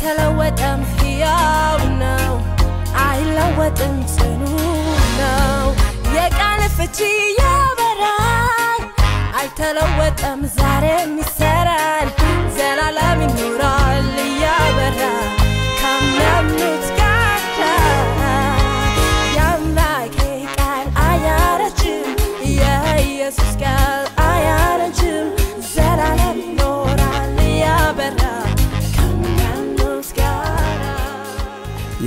አልተለወጠም፣ ሕያው ነው፣ አይለወጥም፣ ጽኑ ነው። የቃል ፍቺ ያበራል፣ አይተለወጠም፣ ዛሬም ይሰራል፣ ዘላለም ይኖራል እያበራ ካመኑት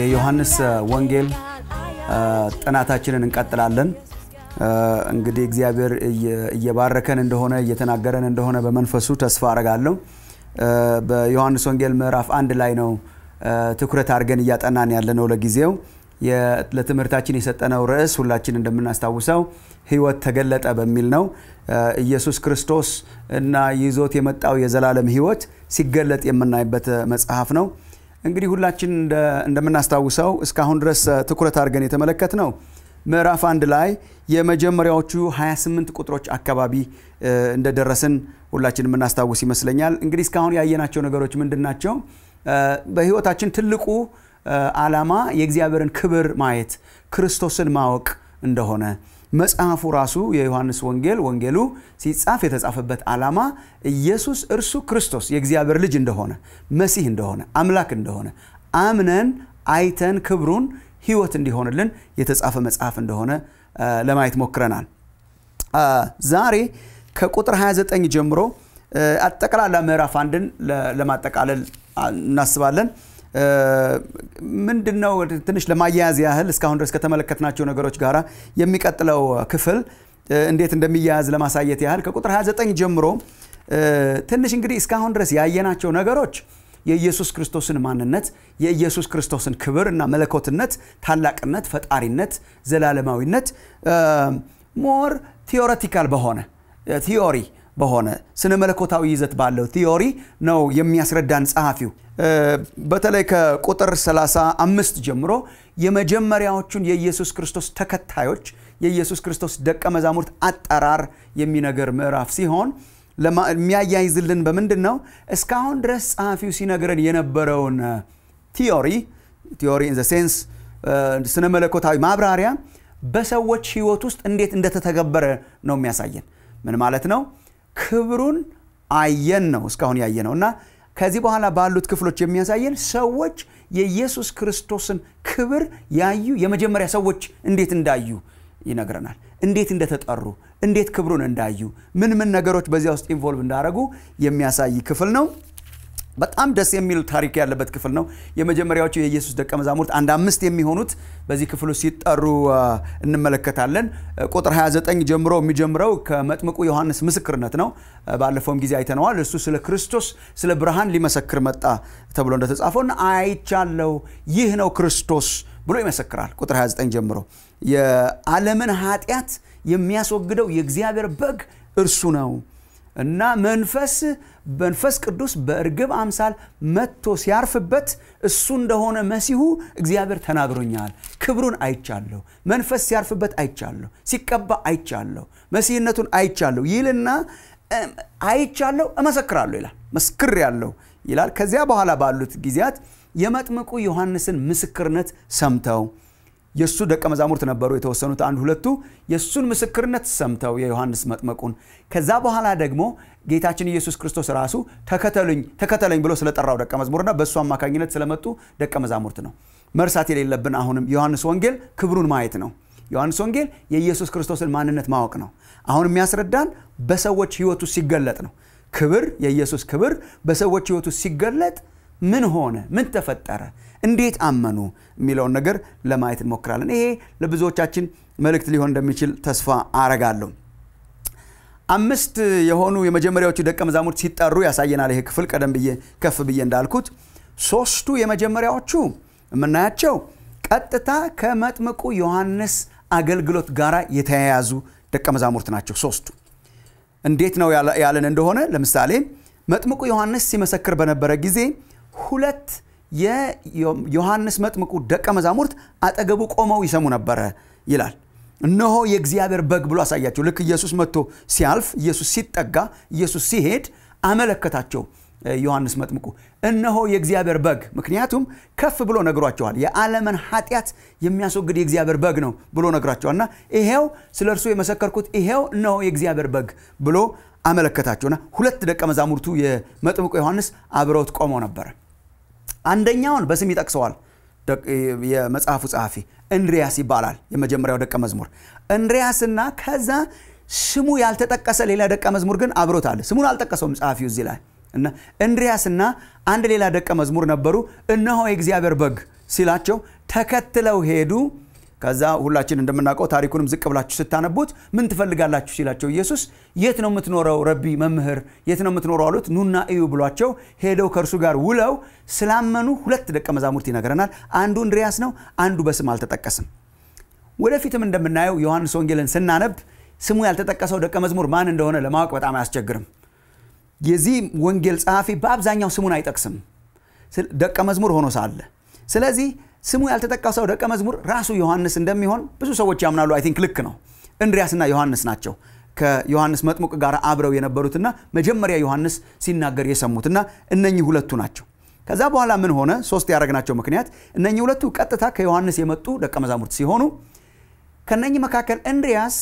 የዮሐንስ ወንጌል ጥናታችንን እንቀጥላለን። እንግዲህ እግዚአብሔር እየባረከን እንደሆነ እየተናገረን እንደሆነ በመንፈሱ ተስፋ አረጋለሁ። በዮሐንስ ወንጌል ምዕራፍ አንድ ላይ ነው ትኩረት አድርገን እያጠናን ያለ ነው ለጊዜው ለትምህርታችን የሰጠነው ርዕስ ሁላችን እንደምናስታውሰው ህይወት ተገለጠ በሚል ነው። ኢየሱስ ክርስቶስ እና ይዞት የመጣው የዘላለም ህይወት ሲገለጥ የምናይበት መጽሐፍ ነው። እንግዲህ ሁላችን እንደምናስታውሰው እስካሁን ድረስ ትኩረት አድርገን የተመለከት ነው ምዕራፍ አንድ ላይ የመጀመሪያዎቹ 28 ቁጥሮች አካባቢ እንደደረስን ሁላችን የምናስታውስ ይመስለኛል። እንግዲህ እስካሁን ያየናቸው ነገሮች ምንድን ናቸው? በህይወታችን ትልቁ ዓላማ የእግዚአብሔርን ክብር ማየት ክርስቶስን ማወቅ እንደሆነ መጽሐፉ ራሱ የዮሐንስ ወንጌል ወንጌሉ ሲጻፍ የተጻፈበት ዓላማ ኢየሱስ እርሱ ክርስቶስ የእግዚአብሔር ልጅ እንደሆነ መሲህ እንደሆነ አምላክ እንደሆነ አምነን አይተን ክብሩን ህይወት እንዲሆንልን የተጻፈ መጽሐፍ እንደሆነ ለማየት ሞክረናል። ዛሬ ከቁጥር 29 ጀምሮ አጠቃላላ ምዕራፍ አንድን ለማጠቃለል እናስባለን። ምንድን ነው ትንሽ ለማያያዝ ያህል እስካሁን ድረስ ከተመለከትናቸው ነገሮች ጋር የሚቀጥለው ክፍል እንዴት እንደሚያያዝ ለማሳየት ያህል ከቁጥር 29 ጀምሮ ትንሽ እንግዲህ እስካሁን ድረስ ያየናቸው ነገሮች የኢየሱስ ክርስቶስን ማንነት፣ የኢየሱስ ክርስቶስን ክብር እና መለኮትነት፣ ታላቅነት፣ ፈጣሪነት፣ ዘላለማዊነት ሞር ቲዮሬቲካል በሆነ ቲዮሪ በሆነ ስነ መለኮታዊ ይዘት ባለው ቲዮሪ ነው የሚያስረዳን ጸሐፊው። በተለይ ከቁጥር 35 ጀምሮ የመጀመሪያዎቹን የኢየሱስ ክርስቶስ ተከታዮች የኢየሱስ ክርስቶስ ደቀ መዛሙርት አጠራር የሚነገር ምዕራፍ ሲሆን የሚያያይዝልን በምንድን ነው? እስካሁን ድረስ ጸሐፊው ሲነግረን የነበረውን ቲዮሪ ቲዮሪ ኢን ሴንስ ስነ መለኮታዊ ማብራሪያ በሰዎች ህይወት ውስጥ እንዴት እንደተተገበረ ነው የሚያሳየን። ምን ማለት ነው? ክብሩን አየን ነው እስካሁን ያየ ነው እና ከዚህ በኋላ ባሉት ክፍሎች የሚያሳየን ሰዎች የኢየሱስ ክርስቶስን ክብር ያዩ የመጀመሪያ ሰዎች እንዴት እንዳዩ ይነግረናል። እንዴት እንደተጠሩ፣ እንዴት ክብሩን እንዳዩ፣ ምን ምን ነገሮች በዚያ ውስጥ ኢንቮልቭ እንዳደረጉ የሚያሳይ ክፍል ነው። በጣም ደስ የሚል ታሪክ ያለበት ክፍል ነው። የመጀመሪያዎቹ የኢየሱስ ደቀ መዛሙርት አንድ አምስት የሚሆኑት በዚህ ክፍል ውስጥ ሲጠሩ እንመለከታለን። ቁጥር 29 ጀምሮ የሚጀምረው ከመጥምቁ ዮሐንስ ምስክርነት ነው። ባለፈውም ጊዜ አይተነዋል። እሱ ስለ ክርስቶስ ስለ ብርሃን ሊመሰክር መጣ ተብሎ እንደተጻፈው አይቻለው፣ ይህ ነው ክርስቶስ ብሎ ይመሰክራል። ቁጥር 29 ጀምሮ የዓለምን ኃጢአት የሚያስወግደው የእግዚአብሔር በግ እርሱ ነው እና መንፈስ መንፈስ ቅዱስ በእርግብ አምሳል መጥቶ ሲያርፍበት እሱ እንደሆነ መሲሁ እግዚአብሔር ተናግሮኛል። ክብሩን አይቻለሁ፣ መንፈስ ሲያርፍበት አይቻለሁ፣ ሲቀባ አይቻለሁ፣ መሲህነቱን አይቻለሁ ይልና አይቻለሁ፣ እመሰክራለሁ ይላል። መስክር ያለው ይላል። ከዚያ በኋላ ባሉት ጊዜያት የመጥምቁ ዮሐንስን ምስክርነት ሰምተው የእሱ ደቀ መዛሙርት ነበሩ የተወሰኑት አንድ ሁለቱ የእሱን ምስክርነት ሰምተው የዮሐንስ መጥመቁን ከዛ በኋላ ደግሞ ጌታችን ኢየሱስ ክርስቶስ ራሱ ተከተሉኝ ተከተለኝ ብሎ ስለጠራው ደቀ መዝሙርና በእሱ አማካኝነት ስለመጡ ደቀ መዛሙርት ነው። መርሳት የሌለብን አሁንም ዮሐንስ ወንጌል ክብሩን ማየት ነው። ዮሐንስ ወንጌል የኢየሱስ ክርስቶስን ማንነት ማወቅ ነው። አሁን የሚያስረዳን በሰዎች ህይወቱ ሲገለጥ ነው። ክብር የኢየሱስ ክብር በሰዎች ህይወቱ ሲገለጥ ምን ሆነ? ምን ተፈጠረ? እንዴት አመኑ? የሚለውን ነገር ለማየት እንሞክራለን። ይሄ ለብዙዎቻችን መልእክት ሊሆን እንደሚችል ተስፋ አረጋለሁ። አምስት የሆኑ የመጀመሪያዎቹ ደቀ መዛሙርት ሲጠሩ ያሳየናል። ይሄ ክፍል ቀደም ብዬ ከፍ ብዬ እንዳልኩት ሶስቱ የመጀመሪያዎቹ የምናያቸው ቀጥታ ከመጥምቁ ዮሐንስ አገልግሎት ጋር የተያያዙ ደቀ መዛሙርት ናቸው። ሶስቱ እንዴት ነው ያለን እንደሆነ ለምሳሌ መጥምቁ ዮሐንስ ሲመሰክር በነበረ ጊዜ ሁለት የዮሐንስ መጥምቁ ደቀ መዛሙርት አጠገቡ ቆመው ይሰሙ ነበረ ይላል። እነሆ የእግዚአብሔር በግ ብሎ አሳያቸው። ልክ ኢየሱስ መጥቶ ሲያልፍ፣ ኢየሱስ ሲጠጋ፣ ኢየሱስ ሲሄድ አመለከታቸው። ዮሐንስ መጥምቁ እነሆ የእግዚአብሔር በግ። ምክንያቱም ከፍ ብሎ ነግሯቸዋል። የዓለምን ኃጢአት የሚያስወግድ የእግዚአብሔር በግ ነው ብሎ ነግሯቸዋልና ይሄው ስለ እርሱ የመሰከርኩት ይሄው እነሆ የእግዚአብሔር በግ ብሎ አመለከታቸውና ሁለት ደቀ መዛሙርቱ የመጥምቁ ዮሐንስ አብረውት ቆመው ነበረ። አንደኛውን በስም ይጠቅሰዋል የመጽሐፉ ጸሐፊ እንድሪያስ ይባላል። የመጀመሪያው ደቀ መዝሙር እንድሪያስና ከዛ ስሙ ያልተጠቀሰ ሌላ ደቀ መዝሙር ግን አብሮታል። ስሙን አልጠቀሰውም ጸሐፊው እዚህ ላይ እና እንድሪያስና አንድ ሌላ ደቀ መዝሙር ነበሩ። እነሆ የእግዚአብሔር በግ ሲላቸው ተከትለው ሄዱ። ከዛ ሁላችን እንደምናውቀው ታሪኩንም ዝቅ ብላችሁ ስታነቡት ምን ትፈልጋላችሁ ሲላቸው ኢየሱስ የት ነው የምትኖረው ረቢ መምህር የት ነው የምትኖረው አሉት ኑና እዩ ብሏቸው ሄደው ከእርሱ ጋር ውለው ስላመኑ ሁለት ደቀ መዛሙርት ይነግረናል አንዱ እንድሪያስ ነው አንዱ በስም አልተጠቀስም ወደፊትም እንደምናየው ዮሐንስ ወንጌልን ስናነብ ስሙ ያልተጠቀሰው ደቀ መዝሙር ማን እንደሆነ ለማወቅ በጣም አያስቸግርም የዚህ ወንጌል ጸሐፊ በአብዛኛው ስሙን አይጠቅስም ደቀ መዝሙር ሆኖ ሳለ ስለዚህ ስሙ ያልተጠቀሰው ሰው ደቀ መዝሙር ራሱ ዮሐንስ እንደሚሆን ብዙ ሰዎች ያምናሉ። አይ ቲንክ ልክ ነው። እንድሪያስና ዮሐንስ ናቸው ከዮሐንስ መጥሙቅ ጋር አብረው የነበሩትና መጀመሪያ ዮሐንስ ሲናገር የሰሙትና እነኚህ ሁለቱ ናቸው። ከዛ በኋላ ምን ሆነ? ሶስት ያደረግናቸው ምክንያት እነኚህ ሁለቱ ቀጥታ ከዮሐንስ የመጡ ደቀ መዛሙርት ሲሆኑ ከነኚህ መካከል እንድሪያስ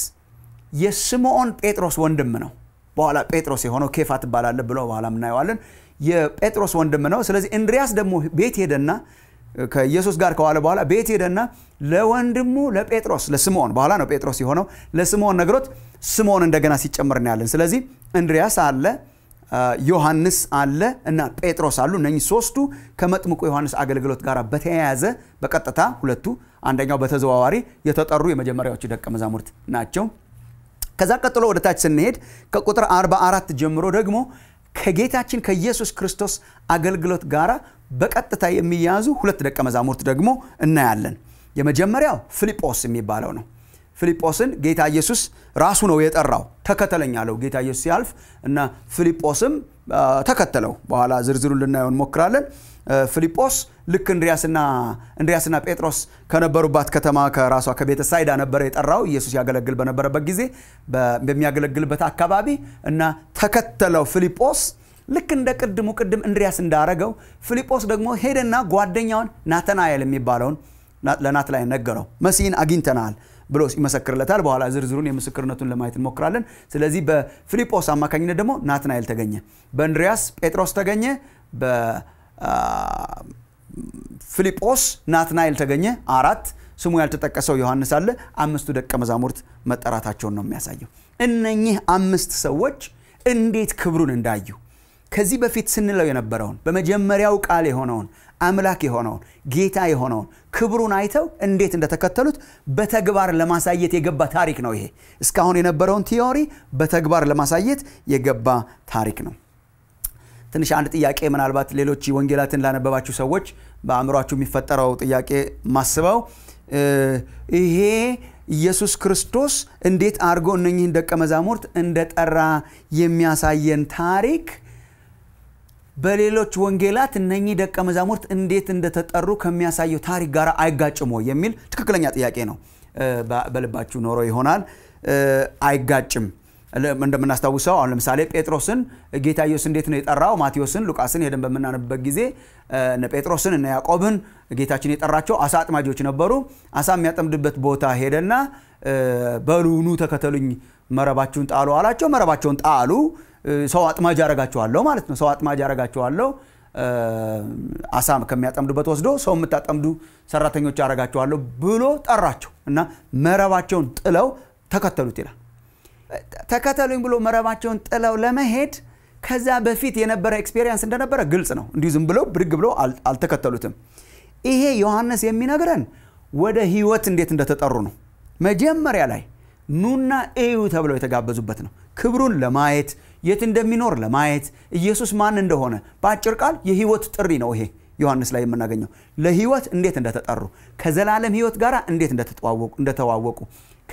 የስምዖን ጴጥሮስ ወንድም ነው። በኋላ ጴጥሮስ የሆነው ኬፋ ትባላለ ብሎ በኋላ እናየዋለን። የጴጥሮስ ወንድም ነው። ስለዚህ እንድሪያስ ደግሞ ቤት ሄደና ከኢየሱስ ጋር ከዋለ በኋላ ቤት ሄደና ለወንድሙ ለጴጥሮስ ለስምዖን በኋላ ነው ጴጥሮስ የሆነው ለስምዖን ነግሮት ስምዖን እንደገና ሲጨምር እናያለን። ስለዚህ እንድሪያስ አለ፣ ዮሐንስ አለ እና ጴጥሮስ አሉ። እነኚህ ሶስቱ ከመጥምቁ ዮሐንስ አገልግሎት ጋር በተያያዘ በቀጥታ ሁለቱ፣ አንደኛው በተዘዋዋሪ የተጠሩ የመጀመሪያዎቹ ደቀ መዛሙርት ናቸው። ከዛ ቀጥሎ ወደ ታች ስንሄድ ከቁጥር 44 ጀምሮ ደግሞ ከጌታችን ከኢየሱስ ክርስቶስ አገልግሎት ጋር በቀጥታ የሚያዙ ሁለት ደቀ መዛሙርት ደግሞ እናያለን። የመጀመሪያው ፊልጶስ የሚባለው ነው። ፊልጶስን ጌታ ኢየሱስ ራሱ ነው የጠራው። ተከተለኝ አለው ጌታ ኢየሱስ ሲያልፍ እና ፊልጶስም ተከተለው። በኋላ ዝርዝሩን ልናየው እንሞክራለን። ፊልጶስ ልክ እንድሪያስና እንድሪያስና ጴጥሮስ ከነበሩባት ከተማ ከራሷ ከቤተ ሳይዳ ነበረ የጠራው ኢየሱስ ያገለግል በነበረበት ጊዜ በሚያገለግልበት አካባቢ እና ተከተለው ፊልጶስ ልክ እንደ ቅድሙ ቅድም እንድሪያስ እንዳረገው ፊልጶስ ደግሞ ሄደና ጓደኛውን ናተናኤል የሚባለውን ለናት ላይ ነገረው። መሲህን አግኝተናል ብሎ ይመሰክርለታል። በኋላ ዝርዝሩን የምስክርነቱን ለማየት እንሞክራለን። ስለዚህ በፊልጶስ አማካኝነት ደግሞ ናትናኤል ተገኘ፣ በእንድሪያስ ጴጥሮስ ተገኘ፣ በፊልጶስ ናትናኤል ተገኘ። አራት ስሙ ያልተጠቀሰው ዮሐንስ አለ። አምስቱ ደቀ መዛሙርት መጠራታቸውን ነው የሚያሳየው። እነኚህ አምስት ሰዎች እንዴት ክብሩን እንዳዩ ከዚህ በፊት ስንለው የነበረውን በመጀመሪያው ቃል የሆነውን አምላክ የሆነውን ጌታ የሆነውን ክብሩን አይተው እንዴት እንደተከተሉት በተግባር ለማሳየት የገባ ታሪክ ነው። ይሄ እስካሁን የነበረውን ቲዮሪ በተግባር ለማሳየት የገባ ታሪክ ነው። ትንሽ አንድ ጥያቄ ምናልባት ሌሎች ወንጌላትን ላነበባችሁ ሰዎች በአእምሯችሁ የሚፈጠረው ጥያቄ ማስበው ይሄ ኢየሱስ ክርስቶስ እንዴት አድርጎ እነኝህን ደቀ መዛሙርት እንደጠራ የሚያሳየን ታሪክ በሌሎች ወንጌላት እነኚህ ደቀ መዛሙርት እንዴት እንደተጠሩ ከሚያሳየው ታሪክ ጋር አይጋጭሞ የሚል ትክክለኛ ጥያቄ ነው። በልባችሁ ኖሮ ይሆናል። አይጋጭም። እንደምናስታውሰው አሁን ለምሳሌ ጴጥሮስን ጌታ ኢየሱስ እንዴት ነው የጠራው? ማቴዎስን፣ ሉቃስን ሄደን በምናነብበት ጊዜ እነ ጴጥሮስን እነ ያዕቆብን ጌታችን የጠራቸው አሳ አጥማጆች ነበሩ። አሳ የሚያጠምድበት ቦታ ሄደና በሉኑ ተከተሉኝ፣ መረባችሁን ጣሉ አላቸው። መረባቸውን ጣሉ። ሰው አጥማጅ ያደርጋቸዋለሁ ማለት ነው። ሰው አጥማጅ ያደርጋቸዋለሁ። አሳ ከሚያጠምዱበት ወስዶ ሰው የምታጠምዱ ሰራተኞች ያደርጋቸዋለሁ ብሎ ጠራቸው እና መረባቸውን ጥለው ተከተሉት ይላል። ተከተሉኝ ብሎ መረባቸውን ጥለው ለመሄድ ከዛ በፊት የነበረ ኤክስፔሪንስ እንደነበረ ግልጽ ነው። እንዲሁ ዝም ብለው ብድግ ብለው አልተከተሉትም። ይሄ ዮሐንስ የሚነግረን ወደ ህይወት እንዴት እንደተጠሩ ነው። መጀመሪያ ላይ ኑና እዩ ተብለው የተጋበዙበት ነው። ክብሩን ለማየት የት እንደሚኖር ለማየት ኢየሱስ ማን እንደሆነ በአጭር ቃል የህይወት ጥሪ ነው ይሄ ዮሐንስ ላይ የምናገኘው ለህይወት እንዴት እንደተጠሩ ከዘላለም ህይወት ጋር እንዴት እንደተዋወቁ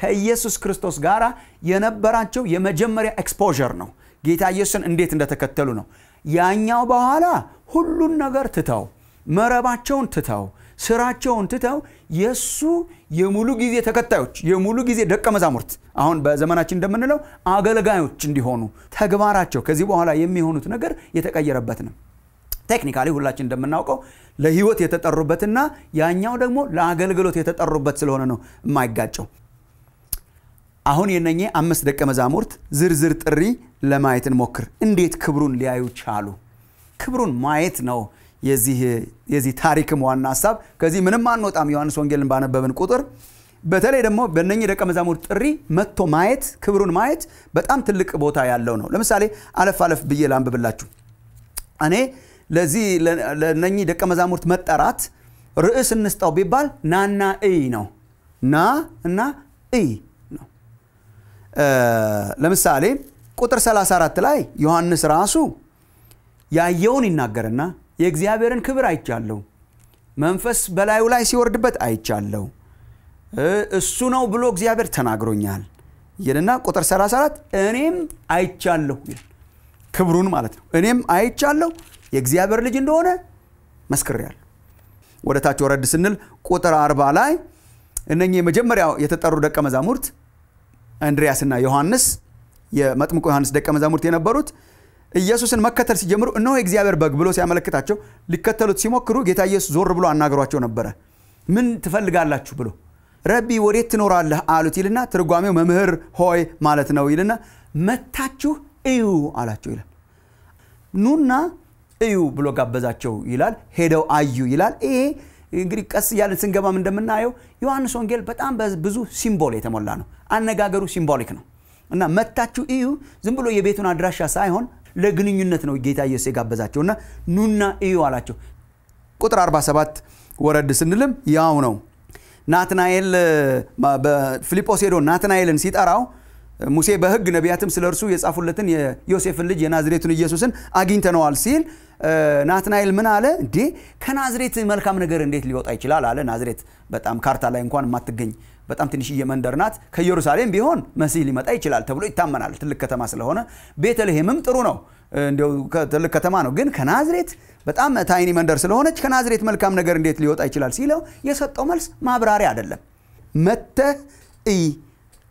ከኢየሱስ ክርስቶስ ጋር የነበራቸው የመጀመሪያ ኤክስፖዠር ነው። ጌታ ኢየሱስን እንዴት እንደተከተሉ ነው። ያኛው በኋላ ሁሉን ነገር ትተው መረባቸውን ትተው ስራቸውን ትተው የእሱ የሙሉ ጊዜ ተከታዮች የሙሉ ጊዜ ደቀ መዛሙርት አሁን በዘመናችን እንደምንለው አገልጋዮች እንዲሆኑ ተግባራቸው ከዚህ በኋላ የሚሆኑት ነገር የተቀየረበት ነው። ቴክኒካሊ ሁላችን እንደምናውቀው ለህይወት የተጠሩበትና ያኛው ደግሞ ለአገልግሎት የተጠሩበት ስለሆነ ነው የማይጋጨው። አሁን የነኚህ አምስት ደቀ መዛሙርት ዝርዝር ጥሪ ለማየት እንሞክር። እንዴት ክብሩን ሊያዩ ቻሉ? ክብሩን ማየት ነው የዚህ ታሪክም ዋና ሀሳብ ከዚህ ምንም አንወጣም። ዮሐንስ ወንጌልን ባነበብን ቁጥር በተለይ ደግሞ በእነኚህ ደቀ መዛሙርት ጥሪ መጥቶ ማየት ክብሩን ማየት በጣም ትልቅ ቦታ ያለው ነው። ለምሳሌ አለፍ አለፍ ብዬ ላንብብላችሁ። እኔ ለዚህ ለእነኚህ ደቀ መዛሙርት መጠራት ርዕስ እንስጠው ቢባል ናና እይ ነው። ና እና እይ ነው። ለምሳሌ ቁጥር 34 ላይ ዮሐንስ ራሱ ያየውን ይናገርና የእግዚአብሔርን ክብር አይቻለሁ። መንፈስ በላዩ ላይ ሲወርድበት አይቻለሁ። እሱ ነው ብሎ እግዚአብሔር ተናግሮኛል ይልና ቁጥር 34 እኔም አይቻለሁ ክብሩን ማለት ነው። እኔም አይቻለሁ የእግዚአብሔር ልጅ እንደሆነ ያለ ወደ ታች ወረድ ስንል ቁጥር 40 ላይ እነኚህ የመጀመሪያው የተጠሩ ደቀ መዛሙርት አንድሪያስና ዮሐንስ የመጥምቁ ዮሐንስ ደቀ መዛሙርት የነበሩት ኢየሱስን መከተል ሲጀምሩ እነሆ የእግዚአብሔር በግ ብሎ ሲያመለክታቸው ሊከተሉት ሲሞክሩ ጌታ ኢየሱስ ዞር ብሎ አናገሯቸው ነበረ። ምን ትፈልጋላችሁ ብሎ ረቢ ወዴት ትኖራለህ አሉት ይልና ትርጓሜው መምህር ሆይ ማለት ነው ይልና መታችሁ እዩ አላቸው ይላል። ኑና እዩ ብሎ ጋበዛቸው ይላል። ሄደው አዩ ይላል። ይሄ እንግዲህ ቀስ እያለን ስንገባም እንደምናየው ዮሐንስ ወንጌል በጣም ብዙ ሲምቦል የተሞላ ነው። አነጋገሩ ሲምቦሊክ ነው እና መታችሁ እዩ ዝም ብሎ የቤቱን አድራሻ ሳይሆን ለግንኙነት ነው ጌታ ኢየሱስ የጋበዛቸውና ኑና እዩ አላቸው። ቁጥር 47 ወረድ ስንልም ያው ነው። ናትናኤል በፊልጶስ ሄዶ ናትናኤልን ሲጠራው ሙሴ በሕግ ነቢያትም ስለ እርሱ የጻፉለትን የዮሴፍን ልጅ የናዝሬቱን ኢየሱስን አግኝተነዋል ሲል ናትናኤል ምን አለ? እንዴ ከናዝሬት መልካም ነገር እንዴት ሊወጣ ይችላል አለ። ናዝሬት በጣም ካርታ ላይ እንኳን የማትገኝ በጣም ትንሽዬ መንደር ናት። ከኢየሩሳሌም ቢሆን መሲህ ሊመጣ ይችላል ተብሎ ይታመናል። ትልቅ ከተማ ስለሆነ ቤተልሔምም ጥሩ ነው፣ እንዲያው ትልቅ ከተማ ነው። ግን ከናዝሬት በጣም ታይኒ መንደር ስለሆነች ከናዝሬት መልካም ነገር እንዴት ሊወጣ ይችላል ሲለው የሰጠው መልስ ማብራሪያ አይደለም። መተህ እይ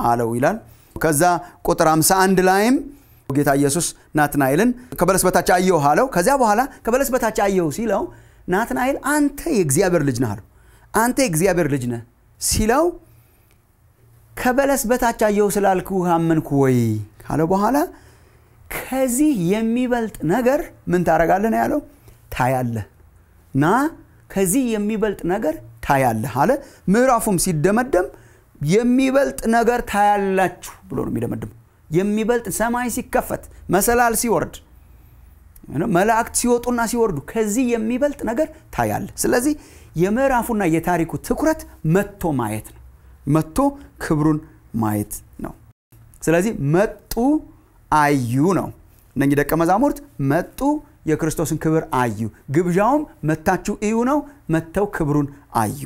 አለው ይላል። ከዛ ቁጥር 51 ላይም ጌታ ኢየሱስ ናትናኤልን ከበለስ በታች አየሁ አለው። ከዚያ በኋላ ከበለስ በታች አየሁ ሲለው ናትናኤል አንተ የእግዚአብሔር ልጅ ነህ አለው። አንተ የእግዚአብሔር ልጅ ነህ ሲለው ከበለስ በታች አየሁ ስላልኩ አመንኩ ወይ ካለ በኋላ ከዚህ የሚበልጥ ነገር ምን ታረጋለህ ነው ያለው። ታያለህ ና ከዚህ የሚበልጥ ነገር ታያለህ አለ። ምዕራፉም ሲደመደም የሚበልጥ ነገር ታያላችሁ ብሎ ነው የሚደመድም። የሚበልጥ ሰማይ ሲከፈት፣ መሰላል ሲወርድ፣ መላእክት ሲወጡና ሲወርዱ ከዚህ የሚበልጥ ነገር ታያለህ። ስለዚህ የምዕራፉና የታሪኩ ትኩረት መጥቶ ማየት ነው። መጥቶ ክብሩን ማየት ነው። ስለዚህ መጡ፣ አዩ ነው። እነኚህ ደቀ መዛሙርት መጡ፣ የክርስቶስን ክብር አዩ። ግብዣውም መታችሁ እዩ ነው። መጥተው ክብሩን አዩ።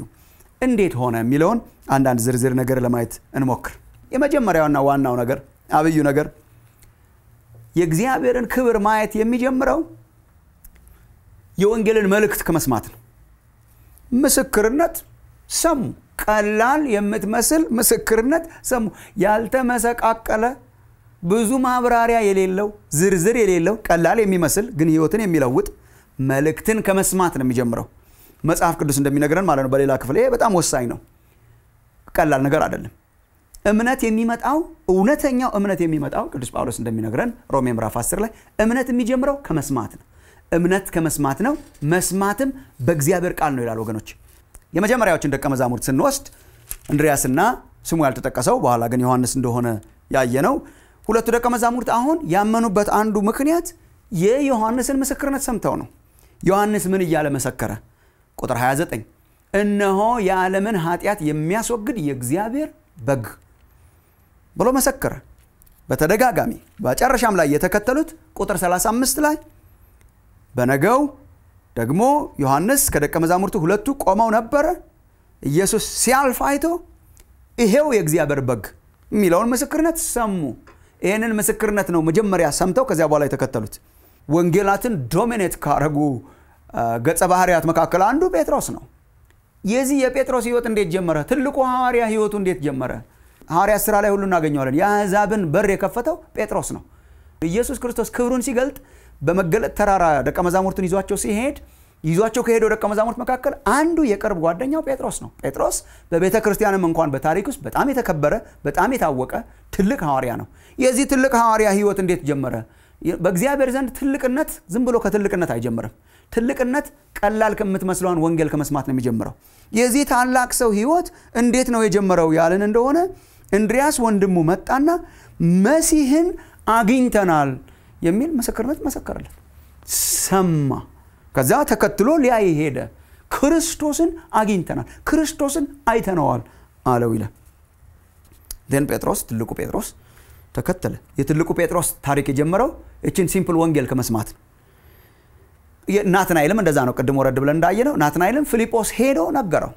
እንዴት ሆነ የሚለውን አንዳንድ ዝርዝር ነገር ለማየት እንሞክር። የመጀመሪያውና ዋናው ነገር አብዩ ነገር የእግዚአብሔርን ክብር ማየት የሚጀምረው የወንጌልን መልእክት ከመስማት ነው። ምስክርነት ሰሙ። ቀላል የምትመስል ምስክርነት ሰሙ። ያልተመሰቃቀለ ብዙ ማብራሪያ የሌለው ዝርዝር የሌለው ቀላል የሚመስል ግን ህይወትን የሚለውጥ መልእክትን ከመስማት ነው የሚጀምረው። መጽሐፍ ቅዱስ እንደሚነግረን ማለት ነው። በሌላ ክፍል ይሄ በጣም ወሳኝ ነው። ቀላል ነገር አይደለም። እምነት የሚመጣው እውነተኛው እምነት የሚመጣው ቅዱስ ጳውሎስ እንደሚነግረን ሮሜ ምዕራፍ 10 ላይ እምነት የሚጀምረው ከመስማት ነው። እምነት ከመስማት ነው። መስማትም በእግዚአብሔር ቃል ነው ይላል ወገኖች። የመጀመሪያዎችን ደቀ መዛሙርት ስንወስድ እንድሪያስና ስሙ ያልተጠቀሰው በኋላ ግን ዮሐንስ እንደሆነ ያየ ነው። ሁለቱ ደቀ መዛሙርት አሁን ያመኑበት አንዱ ምክንያት የዮሐንስን ምስክርነት ሰምተው ነው። ዮሐንስ ምን እያለ መሰከረ? ቁጥር 29 እነሆ የዓለምን ኃጢአት የሚያስወግድ የእግዚአብሔር በግ ብሎ መሰከረ። በተደጋጋሚ መጨረሻም ላይ የተከተሉት ቁጥር 35 ላይ በነገው ደግሞ ዮሐንስ ከደቀ መዛሙርቱ ሁለቱ ቆመው ነበረ። ኢየሱስ ሲያልፍ አይቶ ይሄው የእግዚአብሔር በግ የሚለውን ምስክርነት ሰሙ። ይህንን ምስክርነት ነው መጀመሪያ ሰምተው ከዚያ በኋላ የተከተሉት። ወንጌላትን ዶሚኔት ካረጉ ገጸ ባህርያት መካከል አንዱ ጴጥሮስ ነው። የዚህ የጴጥሮስ ህይወት እንዴት ጀመረ? ትልቁ ሐዋርያ ህይወቱ እንዴት ጀመረ? ሐዋርያ ስራ ላይ ሁሉ እናገኘዋለን። የአሕዛብን በር የከፈተው ጴጥሮስ ነው። ኢየሱስ ክርስቶስ ክብሩን ሲገልጥ በመገለጥ ተራራ ደቀ መዛሙርትን ይዟቸው ሲሄድ ይዟቸው ከሄደው ደቀ መዛሙርት መካከል አንዱ የቅርብ ጓደኛው ጴጥሮስ ነው። ጴጥሮስ በቤተ ክርስቲያንም እንኳን በታሪክ ውስጥ በጣም የተከበረ በጣም የታወቀ ትልቅ ሐዋርያ ነው። የዚህ ትልቅ ሐዋርያ ህይወት እንዴት ጀመረ? በእግዚአብሔር ዘንድ ትልቅነት ዝም ብሎ ከትልቅነት አይጀምርም። ትልቅነት ቀላል ከምትመስለዋን ወንጌል ከመስማት ነው የሚጀምረው። የዚህ ታላቅ ሰው ህይወት እንዴት ነው የጀመረው ያልን እንደሆነ እንድሪያስ ወንድሙ መጣና መሲህን አግኝተናል የሚል ምስክርነት መሰከረለት። ሰማ። ከዛ ተከትሎ ሊያይ ሄደ። ክርስቶስን አግኝተናል፣ ክርስቶስን አይተነዋል አለው ይለ ን ጴጥሮስ ትልቁ ጴጥሮስ ተከተለ። የትልቁ ጴጥሮስ ታሪክ የጀመረው እችን ሲምፕል ወንጌል ከመስማት ነው። ናትናኤልም እንደዛ ነው። ቅድም ወረድ ብለን እንዳየ ነው። ናትናኤልም ፊልጶስ ሄዶ ነገረው፣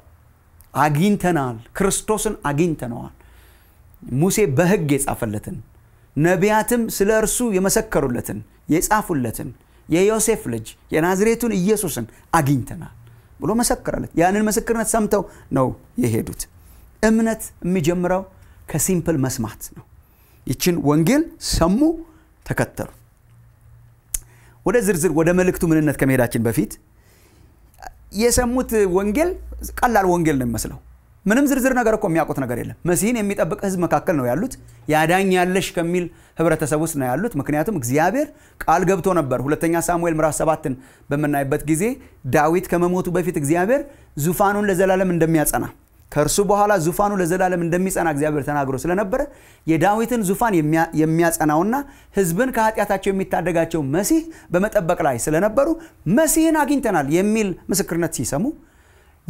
አግኝተናል፣ ክርስቶስን አግኝተነዋል፣ ሙሴ በህግ የጻፈለትን ነቢያትም ስለ እርሱ የመሰከሩለትን የጻፉለትን የዮሴፍ ልጅ የናዝሬቱን ኢየሱስን አግኝተናል ብሎ መሰክራለት። ያንን ምስክርነት ሰምተው ነው የሄዱት። እምነት የሚጀምረው ከሲምፕል መስማት ነው። ይችን ወንጌል ሰሙ፣ ተከተሉ። ወደ ዝርዝር ወደ መልእክቱ ምንነት ከመሄዳችን በፊት የሰሙት ወንጌል ቀላል ወንጌል ነው የሚመስለው። ምንም ዝርዝር ነገር እኮ የሚያውቁት ነገር የለም። መሲህን የሚጠብቅ ህዝብ መካከል ነው ያሉት። ያዳኛለሽ ከሚል ህብረተሰብ ውስጥ ነው ያሉት። ምክንያቱም እግዚአብሔር ቃል ገብቶ ነበር። ሁለተኛ ሳሙኤል ምዕራፍ ሰባትን በምናይበት ጊዜ ዳዊት ከመሞቱ በፊት እግዚአብሔር ዙፋኑን ለዘላለም እንደሚያጸና ከእርሱ በኋላ ዙፋኑ ለዘላለም እንደሚጸና እግዚአብሔር ተናግሮ ስለነበረ የዳዊትን ዙፋን የሚያጸናውና ህዝብን ከኃጢአታቸው የሚታደጋቸው መሲህ በመጠበቅ ላይ ስለነበሩ መሲህን አግኝተናል የሚል ምስክርነት ሲሰሙ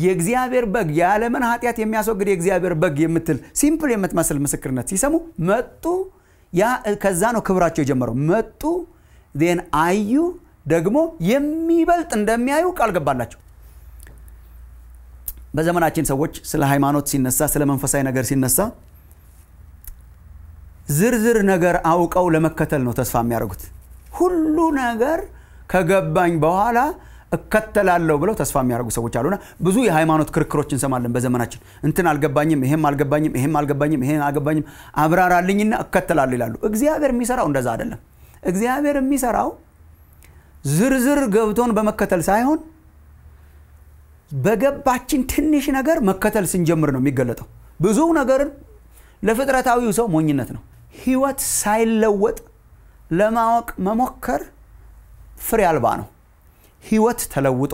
የእግዚአብሔር በግ የዓለምን ኃጢአት የሚያስወግድ የእግዚአብሔር በግ የምትል ሲምፕል የምትመስል ምስክርነት ሲሰሙ መጡ። ያ ከዛ ነው ክብራቸው የጀመረው። መጡ ዜን አዩ፣ ደግሞ የሚበልጥ እንደሚያዩ ቃል ገባላቸው። በዘመናችን ሰዎች ስለ ሃይማኖት ሲነሳ፣ ስለ መንፈሳዊ ነገር ሲነሳ ዝርዝር ነገር አውቀው ለመከተል ነው ተስፋ የሚያደርጉት። ሁሉ ነገር ከገባኝ በኋላ እከተላለሁ ብለው ተስፋ የሚያደርጉ ሰዎች አሉና ብዙ የሃይማኖት ክርክሮች እንሰማለን በዘመናችን። እንትን አልገባኝም፣ ይሄም አልገባኝም፣ ይሄም አልገባኝም፣ ይሄን አልገባኝም፣ አብራራልኝና እከተላለሁ ይላሉ። እግዚአብሔር የሚሰራው እንደዛ አይደለም። እግዚአብሔር የሚሰራው ዝርዝር ገብቶን በመከተል ሳይሆን በገባችን ትንሽ ነገር መከተል ስንጀምር ነው የሚገለጠው። ብዙ ነገርን ለፍጥረታዊው ሰው ሞኝነት ነው። ህይወት ሳይለወጥ ለማወቅ መሞከር ፍሬ አልባ ነው። ህይወት ተለውጦ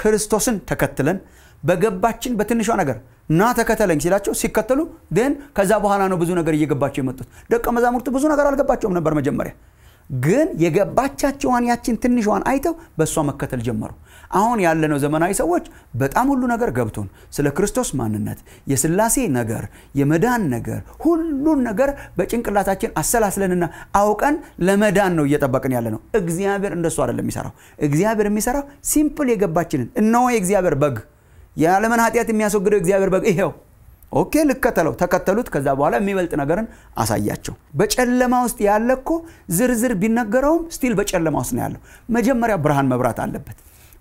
ክርስቶስን ተከትለን በገባችን በትንሿ ነገር ና ተከተለኝ ሲላቸው ሲከተሉ ን ከዛ በኋላ ነው ብዙ ነገር እየገባቸው የመጡት። ደቀ መዛሙርቱ ብዙ ነገር አልገባቸውም ነበር መጀመሪያ ግን የገባቻቸዋን ያችን ትንሿን አይተው በእሷ መከተል ጀመሩ። አሁን ያለነው ዘመናዊ ሰዎች በጣም ሁሉ ነገር ገብቶን ስለ ክርስቶስ ማንነት፣ የስላሴ ነገር፣ የመዳን ነገር፣ ሁሉን ነገር በጭንቅላታችን አሰላስለንና አውቀን ለመዳን ነው እየጠበቅን ያለ ነው። እግዚአብሔር እንደሱ አይደለም የሚሰራው። እግዚአብሔር የሚሰራው ሲምፕል የገባችንን እነሆ የእግዚአብሔር በግ የዓለምን ኃጢአት የሚያስወግደው እግዚአብሔር በግ ይሄው ኦኬ ልከተለው፣ ተከተሉት። ከዛ በኋላ የሚበልጥ ነገርን አሳያቸው። በጨለማ ውስጥ ያለ እኮ ዝርዝር ቢነገረውም ስቲል በጨለማ ውስጥ ነው ያለው። መጀመሪያ ብርሃን መብራት አለበት።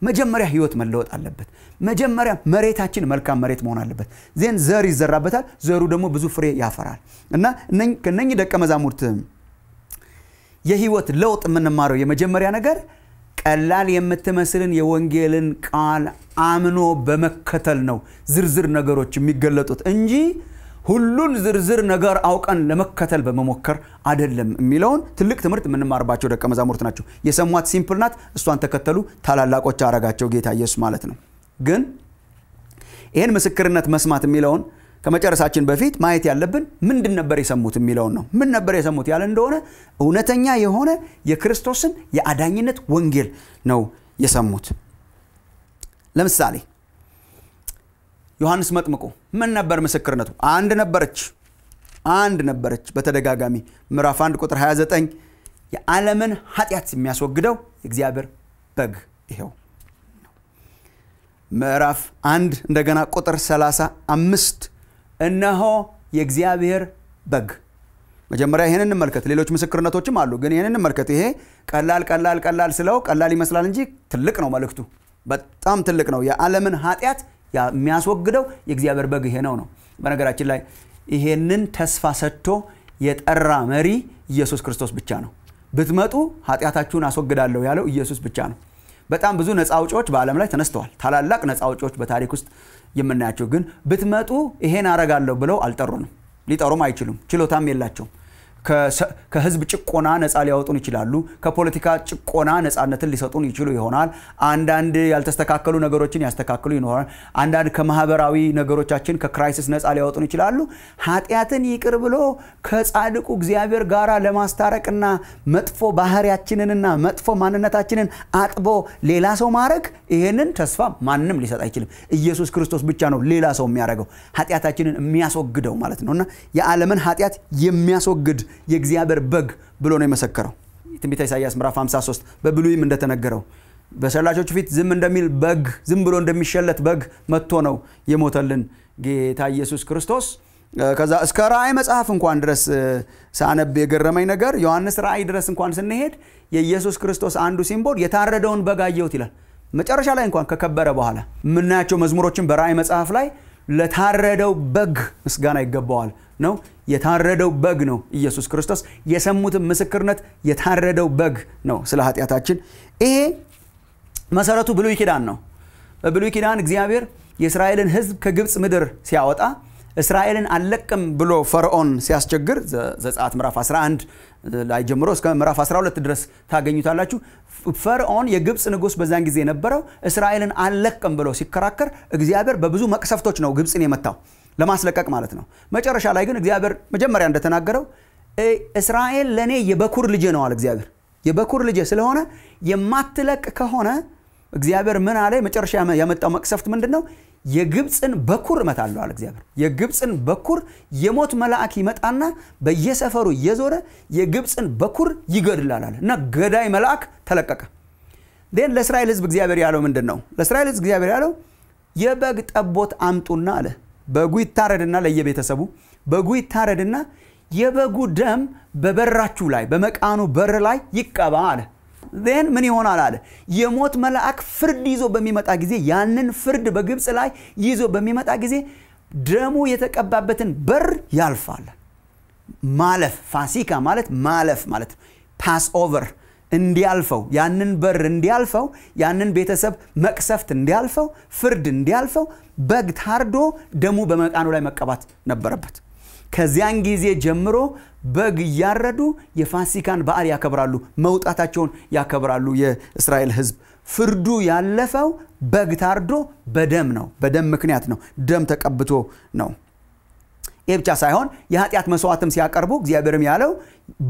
መጀመሪያ ህይወት መለወጥ አለበት። መጀመሪያ መሬታችን መልካም መሬት መሆን አለበት። ዜን ዘር ይዘራበታል። ዘሩ ደግሞ ብዙ ፍሬ ያፈራል እና ከነኚህ ደቀ መዛሙርት የህይወት ለውጥ የምንማረው የመጀመሪያ ነገር ቀላል የምትመስልን የወንጌልን ቃል አምኖ በመከተል ነው ዝርዝር ነገሮች የሚገለጡት እንጂ ሁሉን ዝርዝር ነገር አውቀን ለመከተል በመሞከር አይደለም የሚለውን ትልቅ ትምህርት የምንማርባቸው ደቀ መዛሙርት ናቸው። የሰሟት ሲምፕል ናት፣ እሷን ተከተሉ፣ ታላላቆች አረጋቸው ጌታ ኢየሱስ ማለት ነው። ግን ይህን ምስክርነት መስማት የሚለውን ከመጨረሳችን በፊት ማየት ያለብን ምንድን ነበር የሰሙት የሚለውን ነው። ምን ነበር የሰሙት ያለ እንደሆነ እውነተኛ የሆነ የክርስቶስን የአዳኝነት ወንጌል ነው የሰሙት። ለምሳሌ ዮሐንስ መጥምቁ ምን ነበር ምስክርነቱ? አንድ ነበረች አንድ ነበረች። በተደጋጋሚ ምዕራፍ 1 ቁጥር 29 የዓለምን ኃጢአት የሚያስወግደው የእግዚአብሔር በግ ይሄው። ምዕራፍ 1 እንደገና ቁጥር 35 እነሆ የእግዚአብሔር በግ። መጀመሪያ ይህን እንመልከት። ሌሎች ምስክርነቶችም አሉ፣ ግን ይህን እንመልከት። ይሄ ቀላል ቀላል ቀላል ስለው ቀላል ይመስላል እንጂ ትልቅ ነው መልእክቱ፣ በጣም ትልቅ ነው። የዓለምን ኃጢአት የሚያስወግደው የእግዚአብሔር በግ ይሄ ነው ነው። በነገራችን ላይ ይሄንን ተስፋ ሰጥቶ የጠራ መሪ ኢየሱስ ክርስቶስ ብቻ ነው። ብትመጡ ኃጢአታችሁን አስወግዳለሁ ያለው ኢየሱስ ብቻ ነው። በጣም ብዙ ነፃ አውጪዎች በዓለም ላይ ተነስተዋል። ታላላቅ ነፃ አውጪዎች በታሪክ ውስጥ የምናያቸው። ግን ብትመጡ ይሄን አረጋለሁ ብለው አልጠሩንም። ሊጠሩም አይችሉም፣ ችሎታም የላቸውም። ከህዝብ ጭቆና ነፃ ሊያወጡን ይችላሉ። ከፖለቲካ ጭቆና ነፃነትን ሊሰጡን ይችሉ ይሆናል። አንዳንድ ያልተስተካከሉ ነገሮችን ያስተካክሉ ይኖራል። አንዳንድ ከማህበራዊ ነገሮቻችን ከክራይሲስ ነፃ ሊያወጡን ይችላሉ። ኃጢአትን ይቅር ብሎ ከጻድቁ እግዚአብሔር ጋር ለማስታረቅና መጥፎ ባህሪያችንንና መጥፎ ማንነታችንን አጥቦ ሌላ ሰው ማድረግ ይህንን ተስፋ ማንም ሊሰጥ አይችልም። ኢየሱስ ክርስቶስ ብቻ ነው ሌላ ሰው የሚያደርገው ኃጢአታችንን የሚያስወግደው ማለት ነውና የዓለምን ኃጢአት የሚያስወግድ የእግዚአብሔር በግ ብሎ ነው የመሰከረው። ትንቢተ ኢሳያስ ምዕራፍ 53 በብሉይም እንደተነገረው በሰላቾቹ ፊት ዝም እንደሚል በግ ዝም ብሎ እንደሚሸለት በግ መጥቶ ነው የሞተልን ጌታ ኢየሱስ ክርስቶስ። ከዛ እስከ ራእይ መጽሐፍ እንኳን ድረስ ሳነብ የገረመኝ ነገር ዮሐንስ ራእይ ድረስ እንኳን ስንሄድ የኢየሱስ ክርስቶስ አንዱ ሲምቦል የታረደውን በግ አየሁት ይላል። መጨረሻ ላይ እንኳን ከከበረ በኋላ የምናያቸው መዝሙሮችን በራእይ መጽሐፍ ላይ ለታረደው በግ ምስጋና ይገባዋል ነው። የታረደው በግ ነው ኢየሱስ ክርስቶስ። የሰሙትን ምስክርነት የታረደው በግ ነው ስለ ኃጢአታችን። ይሄ መሰረቱ ብሉይ ኪዳን ነው። በብሉይ ኪዳን እግዚአብሔር የእስራኤልን ህዝብ ከግብፅ ምድር ሲያወጣ እስራኤልን አልለቅም ብሎ ፈርዖን ሲያስቸግር ዘጸአት ምዕራፍ 11 ላይ ጀምሮ እስከ ምዕራፍ 12 ድረስ ታገኙታላችሁ። ፈርዖን የግብፅ ንጉሥ በዛን ጊዜ የነበረው እስራኤልን አልለቅም ብሎ ሲከራከር እግዚአብሔር በብዙ መቅሰፍቶች ነው ግብፅን የመታው። ለማስለቀቅ ማለት ነው። መጨረሻ ላይ ግን እግዚአብሔር መጀመሪያ እንደተናገረው እስራኤል ለእኔ የበኩር ነው አለ እግዚአብሔር የበኩር ልጅ ስለሆነ የማትለቅ ከሆነ እግዚአብሔር ምን አለ? መጨረሻ ያመጣው መቅሰፍት ምንድን ነው? የግብፅን በኩር እመታለሁ አለ እግዚአብሔር። የግብፅን በኩር የሞት መልአክ ይመጣና በየሰፈሩ እየዞረ የግብፅን በኩር ይገድላል አለ እና ገዳይ መልአክ ተለቀቀ። ን ለእስራኤል ህዝብ እግዚአብሔር ያለው ምንድን ነው? ለእስራኤል ህዝብ እግዚአብሔር ያለው የበግ ጠቦት አምጡና አለ በጉ ይታረድና ለየቤተሰቡ በጉ ይታረድና የበጉ ደም በበራችሁ ላይ በመቃኑ በር ላይ ይቀባ አለ። ዜን ምን ይሆናል አለ። የሞት መልአክ ፍርድ ይዞ በሚመጣ ጊዜ ያንን ፍርድ በግብፅ ላይ ይዞ በሚመጣ ጊዜ ደሙ የተቀባበትን በር ያልፋል። ማለፍ ፋሲካ ማለት ማለፍ ማለት ነው። ፓስ ኦቨር እንዲያልፈው ያንን በር እንዲያልፈው ያንን ቤተሰብ መቅሰፍት እንዲያልፈው ፍርድ እንዲያልፈው በግ ታርዶ ደሙ በመቃኑ ላይ መቀባት ነበረበት። ከዚያን ጊዜ ጀምሮ በግ እያረዱ የፋሲካን በዓል ያከብራሉ፣ መውጣታቸውን ያከብራሉ። የእስራኤል ህዝብ ፍርዱ ያለፈው በግ ታርዶ በደም ነው፣ በደም ምክንያት ነው፣ ደም ተቀብቶ ነው። ይህ ብቻ ሳይሆን የኃጢአት መስዋዕትም ሲያቀርቡ እግዚአብሔርም ያለው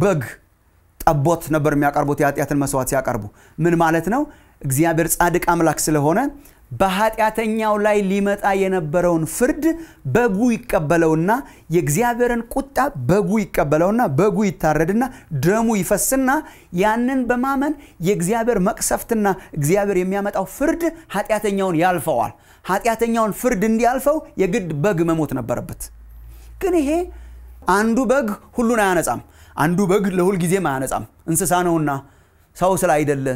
በግ ጠቦት ነበር የሚያቀርቡት የኃጢአትን መስዋዕት ሲያቀርቡ። ምን ማለት ነው? እግዚአብሔር ጻድቅ አምላክ ስለሆነ በኃጢአተኛው ላይ ሊመጣ የነበረውን ፍርድ በጉ ይቀበለውና የእግዚአብሔርን ቁጣ በጉ ይቀበለውና በጉ ይታረድና ደሙ ይፈስና ያንን በማመን የእግዚአብሔር መቅሰፍትና እግዚአብሔር የሚያመጣው ፍርድ ኃጢአተኛውን ያልፈዋል። ኃጢአተኛውን ፍርድ እንዲያልፈው የግድ በግ መሞት ነበረበት። ግን ይሄ አንዱ በግ ሁሉን አያነጻም። አንዱ በግ ለሁል ጊዜም አያነጻም፣ እንስሳ ነውና ሰው ስላይደለ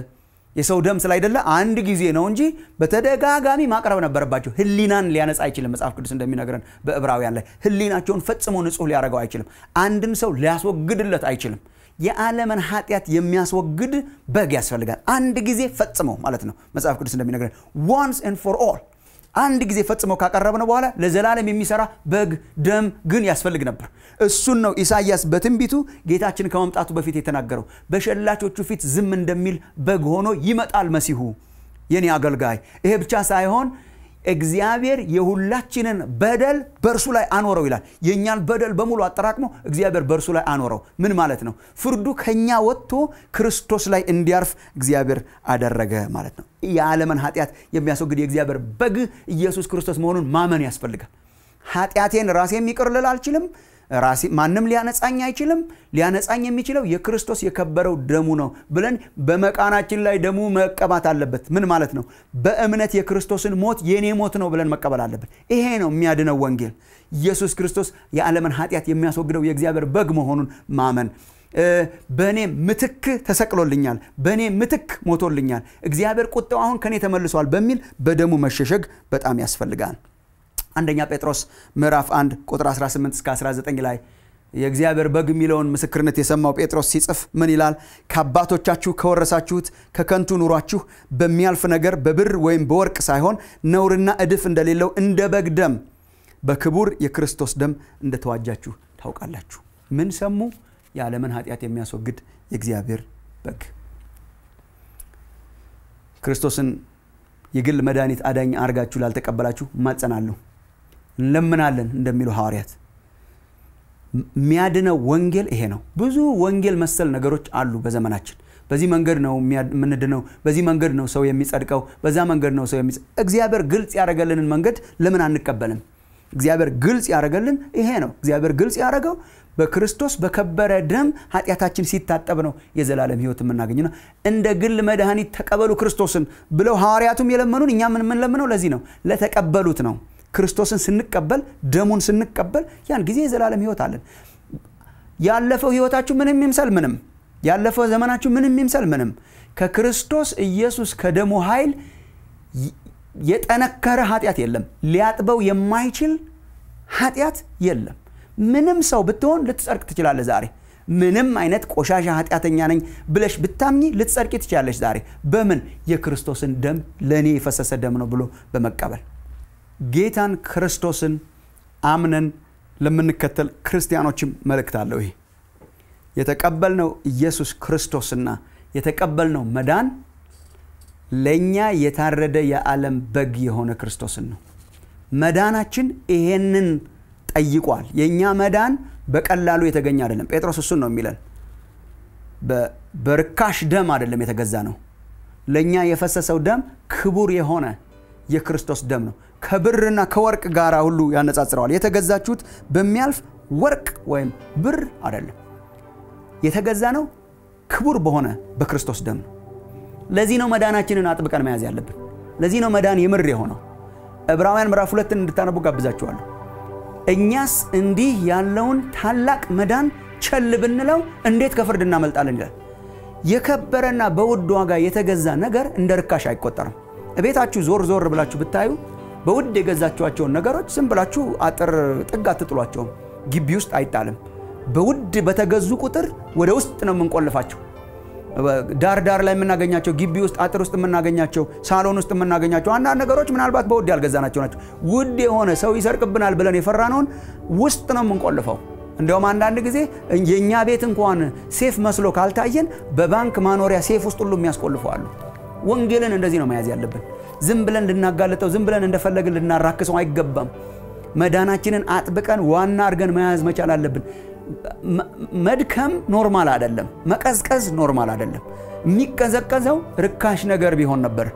የሰው ደም ስላይደለ አንድ ጊዜ ነው እንጂ በተደጋጋሚ ማቅረብ ነበረባቸው። ህሊናን ሊያነጻ አይችልም። መጽሐፍ ቅዱስ እንደሚነግረን በዕብራውያን ላይ ህሊናቸውን ፈጽሞ ንጹህ ሊያደርገው አይችልም። አንድን ሰው ሊያስወግድለት አይችልም። የዓለምን ኃጢአት የሚያስወግድ በግ ያስፈልጋል። አንድ ጊዜ ፈጽመው ማለት ነው። መጽሐፍ ቅዱስ እንደሚነግረን ዋንስ ኤንድ ፎር ኦል አንድ ጊዜ ፈጽሞ ካቀረብነው በኋላ ለዘላለም የሚሰራ በግ ደም ግን ያስፈልግ ነበር። እሱን ነው ኢሳያስ በትንቢቱ ጌታችን ከመምጣቱ በፊት የተናገረው። በሸላቾቹ ፊት ዝም እንደሚል በግ ሆኖ ይመጣል መሲሁ የኔ አገልጋይ። ይሄ ብቻ ሳይሆን እግዚአብሔር የሁላችንን በደል በእርሱ ላይ አኖረው ይላል። የእኛን በደል በሙሉ አጠራቅሞ እግዚአብሔር በእርሱ ላይ አኖረው። ምን ማለት ነው? ፍርዱ ከኛ ወጥቶ ክርስቶስ ላይ እንዲያርፍ እግዚአብሔር አደረገ ማለት ነው። የዓለምን ኃጢአት የሚያስወግድ የእግዚአብሔር በግ ኢየሱስ ክርስቶስ መሆኑን ማመን ያስፈልጋል። ኃጢአቴን ራሴ ይቅር ልል አልችልም። ራሴ ማንም ሊያነጻኝ አይችልም። ሊያነጻኝ የሚችለው የክርስቶስ የከበረው ደሙ ነው ብለን በመቃናችን ላይ ደሙ መቀባት አለበት። ምን ማለት ነው? በእምነት የክርስቶስን ሞት የኔ ሞት ነው ብለን መቀበል አለበት ይሄ ነው የሚያድነው ወንጌል። ኢየሱስ ክርስቶስ የዓለምን ኃጢአት የሚያስወግደው የእግዚአብሔር በግ መሆኑን ማመን በእኔ ምትክ ተሰቅሎልኛል፣ በእኔ ምትክ ሞቶልኛል፣ እግዚአብሔር ቁጣው አሁን ከኔ ተመልሷል በሚል በደሙ መሸሸግ በጣም ያስፈልጋል። አንደኛ ጴጥሮስ ምዕራፍ 1 ቁጥር 18 እስከ 19 ላይ የእግዚአብሔር በግ የሚለውን ምስክርነት የሰማው ጴጥሮስ ሲጽፍ ምን ይላል? ከአባቶቻችሁ ከወረሳችሁት ከከንቱ ኑሯችሁ በሚያልፍ ነገር በብር ወይም በወርቅ ሳይሆን ነውርና እድፍ እንደሌለው እንደ በግ ደም በክቡር የክርስቶስ ደም እንደተዋጃችሁ ታውቃላችሁ። ምን ሰሙ? የዓለምን ኃጢአት የሚያስወግድ የእግዚአብሔር በግ ክርስቶስን የግል መድኃኒት አዳኝ አርጋችሁ ላልተቀበላችሁ ማጸናለሁ። እንለምናለን እንደሚሉ ሐዋርያት የሚያድነው ወንጌል ይሄ ነው። ብዙ ወንጌል መሰል ነገሮች አሉ በዘመናችን። በዚህ መንገድ ነው የምንድነው፣ በዚህ መንገድ ነው ሰው የሚጸድቀው፣ በዛ መንገድ ነው ሰው የሚጸ እግዚአብሔር ግልጽ ያደረገልንን መንገድ ለምን አንቀበልም? እግዚአብሔር ግልጽ ያደረገልን ይሄ ነው። እግዚአብሔር ግልጽ ያደረገው በክርስቶስ በከበረ ደም ኃጢአታችን ሲታጠብ ነው የዘላለም ህይወት የምናገኝ ነው። እንደ ግል መድኃኒት ተቀበሉ ክርስቶስን ብለው ሐዋርያቱም የለመኑን ምን የምንለምነው ለዚህ ነው፣ ለተቀበሉት ነው። ክርስቶስን ስንቀበል፣ ደሙን ስንቀበል፣ ያን ጊዜ የዘላለም ህይወት አለን። ያለፈው ህይወታችሁ ምንም ይምሰል ምንም፣ ያለፈው ዘመናችሁ ምንም ይምሰል ምንም፣ ከክርስቶስ ኢየሱስ ከደሙ ኃይል የጠነከረ ኃጢአት የለም። ሊያጥበው የማይችል ኃጢአት የለም። ምንም ሰው ብትሆን ልትጸድቅ ትችላለህ ዛሬ። ምንም አይነት ቆሻሻ ኃጢአተኛ ነኝ ብለሽ ብታምኚ ልትጸድቂ ትችላለች ዛሬ። በምን? የክርስቶስን ደም ለእኔ የፈሰሰ ደም ነው ብሎ በመቀበል ጌታን ክርስቶስን አምነን ለምንከተል ክርስቲያኖችም መልእክት አለው። ይሄ የተቀበልነው ኢየሱስ ክርስቶስና የተቀበልነው መዳን ለእኛ የታረደ የዓለም በግ የሆነ ክርስቶስን ነው። መዳናችን ይሄንን ጠይቋል። የእኛ መዳን በቀላሉ የተገኘ አይደለም። ጴጥሮስ እሱን ነው የሚለን። በርካሽ ደም አይደለም የተገዛ ነው። ለእኛ የፈሰሰው ደም ክቡር የሆነ የክርስቶስ ደም ነው። ከብርና ከወርቅ ጋር ሁሉ ያነጻጽረዋል። የተገዛችሁት በሚያልፍ ወርቅ ወይም ብር አይደለም፣ የተገዛ ነው ክቡር በሆነ በክርስቶስ ደም ነው። ለዚህ ነው መዳናችንን አጥብቀን መያዝ ያለብን። ለዚህ ነው መዳን የምር የሆነው። ዕብራውያን ምዕራፍ ሁለትን እንድታነቡ ጋብዛችኋለሁ። እኛስ እንዲህ ያለውን ታላቅ መዳን ቸል ብንለው እንዴት ከፍርድ እናመልጣለን ይላል። የከበረና በውድ ዋጋ የተገዛ ነገር እንደ ርካሽ አይቆጠርም። እቤታችሁ ዞር ዞር ብላችሁ ብታዩ በውድ የገዛችኋቸውን ነገሮች ዝም ብላችሁ አጥር ጥግ አትጥሏቸውም። ግቢ ውስጥ አይጣልም። በውድ በተገዙ ቁጥር ወደ ውስጥ ነው የምንቆልፋቸው። ዳር ዳር ላይ የምናገኛቸው፣ ግቢ ውስጥ አጥር ውስጥ የምናገኛቸው፣ ሳሎን ውስጥ የምናገኛቸው አንዳንድ ነገሮች ምናልባት በውድ ያልገዛናቸው ናቸው። ውድ የሆነ ሰው ይሰርቅብናል ብለን የፈራነውን ውስጥ ነው የምንቆልፈው። እንደውም አንዳንድ ጊዜ የእኛ ቤት እንኳን ሴፍ መስሎ ካልታየን በባንክ ማኖሪያ ሴፍ ውስጥ ሁሉ የሚያስቆልፈዋሉ። ወንጌልን እንደዚህ ነው መያዝ ያለብን። ዝም ብለን ልናጋልጠው፣ ዝም ብለን እንደፈለግን ልናራክሰው አይገባም። መዳናችንን አጥብቀን ዋና አድርገን መያዝ መቻል አለብን። መድከም ኖርማል አይደለም። መቀዝቀዝ ኖርማል አይደለም። የሚቀዘቀዘው ርካሽ ነገር ቢሆን ነበር።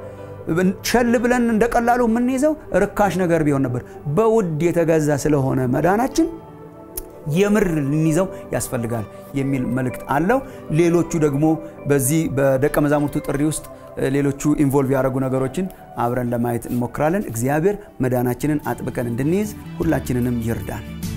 ሸል ብለን እንደቀላሉ የምንይዘው ርካሽ ነገር ቢሆን ነበር። በውድ የተገዛ ስለሆነ መዳናችን የምር ልንይዘው ያስፈልጋል የሚል መልእክት አለው። ሌሎቹ ደግሞ በዚህ በደቀ መዛሙርቱ ጥሪ ውስጥ ሌሎቹ ኢንቮልቭ ያደረጉ ነገሮችን አብረን ለማየት እንሞክራለን። እግዚአብሔር መዳናችንን አጥብቀን እንድንይዝ ሁላችንንም ይርዳል።